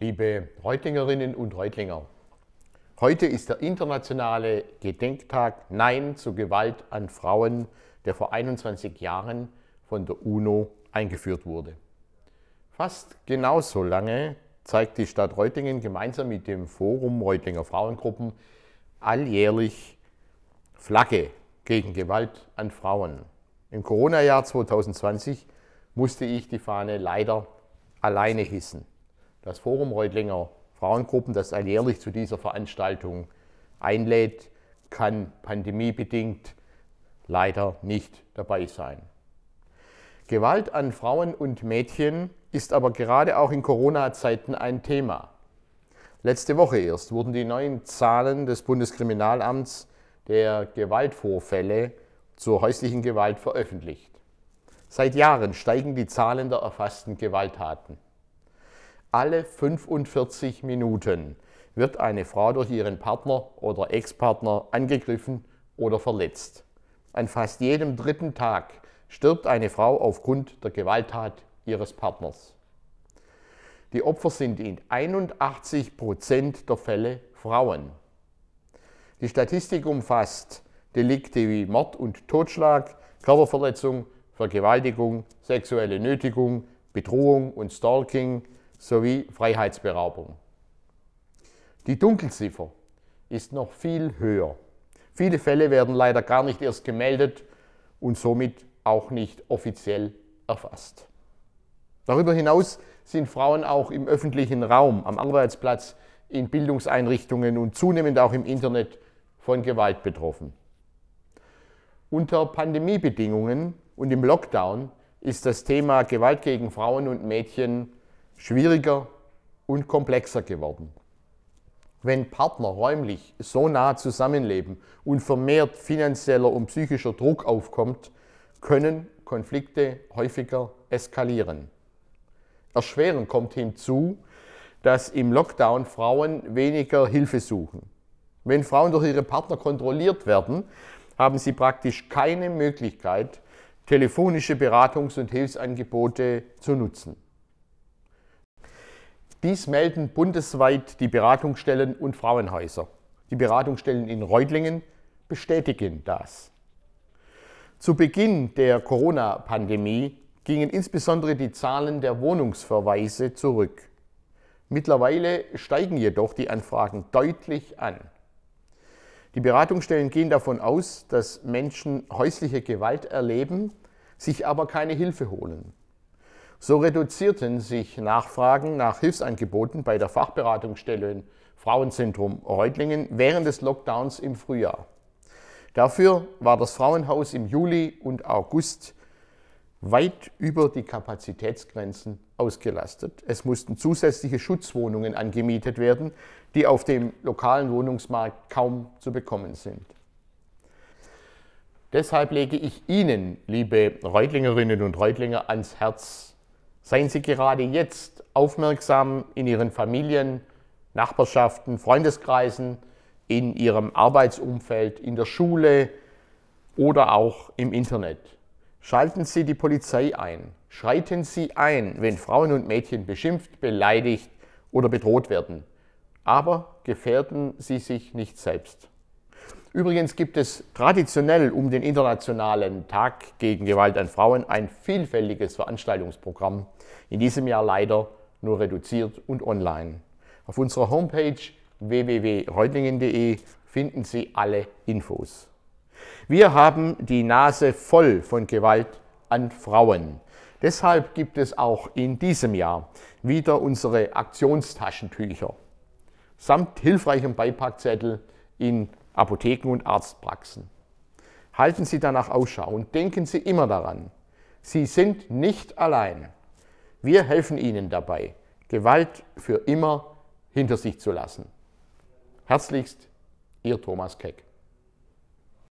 liebe Reutlingerinnen und Reutlinger. Heute ist der internationale Gedenktag Nein zu Gewalt an Frauen, der vor 21 Jahren von der UNO eingeführt wurde. Fast genauso lange zeigt die Stadt Reutlingen gemeinsam mit dem Forum Reutlinger Frauengruppen alljährlich Flagge gegen Gewalt an Frauen. Im Corona-Jahr 2020 musste ich die Fahne leider alleine hissen das Forum Reutlinger Frauengruppen, das alljährlich zu dieser Veranstaltung einlädt, kann pandemiebedingt leider nicht dabei sein. Gewalt an Frauen und Mädchen ist aber gerade auch in Corona-Zeiten ein Thema. Letzte Woche erst wurden die neuen Zahlen des Bundeskriminalamts der Gewaltvorfälle zur häuslichen Gewalt veröffentlicht. Seit Jahren steigen die Zahlen der erfassten Gewalttaten alle 45 Minuten wird eine Frau durch ihren Partner oder Ex-Partner angegriffen oder verletzt. An fast jedem dritten Tag stirbt eine Frau aufgrund der Gewalttat ihres Partners. Die Opfer sind in 81 Prozent der Fälle Frauen. Die Statistik umfasst Delikte wie Mord und Totschlag, Körperverletzung, Vergewaltigung, sexuelle Nötigung, Bedrohung und Stalking, sowie Freiheitsberaubung. Die Dunkelziffer ist noch viel höher. Viele Fälle werden leider gar nicht erst gemeldet und somit auch nicht offiziell erfasst. Darüber hinaus sind Frauen auch im öffentlichen Raum, am Arbeitsplatz, in Bildungseinrichtungen und zunehmend auch im Internet von Gewalt betroffen. Unter Pandemiebedingungen und im Lockdown ist das Thema Gewalt gegen Frauen und Mädchen schwieriger und komplexer geworden. Wenn Partner räumlich so nah zusammenleben und vermehrt finanzieller und psychischer Druck aufkommt, können Konflikte häufiger eskalieren. Erschweren kommt hinzu, dass im Lockdown Frauen weniger Hilfe suchen. Wenn Frauen durch ihre Partner kontrolliert werden, haben sie praktisch keine Möglichkeit, telefonische Beratungs- und Hilfsangebote zu nutzen. Dies melden bundesweit die Beratungsstellen und Frauenhäuser. Die Beratungsstellen in Reutlingen bestätigen das. Zu Beginn der Corona-Pandemie gingen insbesondere die Zahlen der Wohnungsverweise zurück. Mittlerweile steigen jedoch die Anfragen deutlich an. Die Beratungsstellen gehen davon aus, dass Menschen häusliche Gewalt erleben, sich aber keine Hilfe holen. So reduzierten sich Nachfragen nach Hilfsangeboten bei der Fachberatungsstelle Frauenzentrum Reutlingen während des Lockdowns im Frühjahr. Dafür war das Frauenhaus im Juli und August weit über die Kapazitätsgrenzen ausgelastet. Es mussten zusätzliche Schutzwohnungen angemietet werden, die auf dem lokalen Wohnungsmarkt kaum zu bekommen sind. Deshalb lege ich Ihnen, liebe Reutlingerinnen und Reutlinger, ans Herz, Seien Sie gerade jetzt aufmerksam in Ihren Familien, Nachbarschaften, Freundeskreisen, in Ihrem Arbeitsumfeld, in der Schule oder auch im Internet. Schalten Sie die Polizei ein. Schreiten Sie ein, wenn Frauen und Mädchen beschimpft, beleidigt oder bedroht werden. Aber gefährden Sie sich nicht selbst. Übrigens gibt es traditionell um den Internationalen Tag gegen Gewalt an Frauen ein vielfältiges Veranstaltungsprogramm, in diesem Jahr leider nur reduziert und online. Auf unserer Homepage www.reutlingen.de finden Sie alle Infos. Wir haben die Nase voll von Gewalt an Frauen. Deshalb gibt es auch in diesem Jahr wieder unsere Aktionstaschentücher samt hilfreichem Beipackzettel in Apotheken und Arztpraxen. Halten Sie danach Ausschau und denken Sie immer daran, Sie sind nicht allein. Wir helfen Ihnen dabei, Gewalt für immer hinter sich zu lassen. Herzlichst, Ihr Thomas Keck.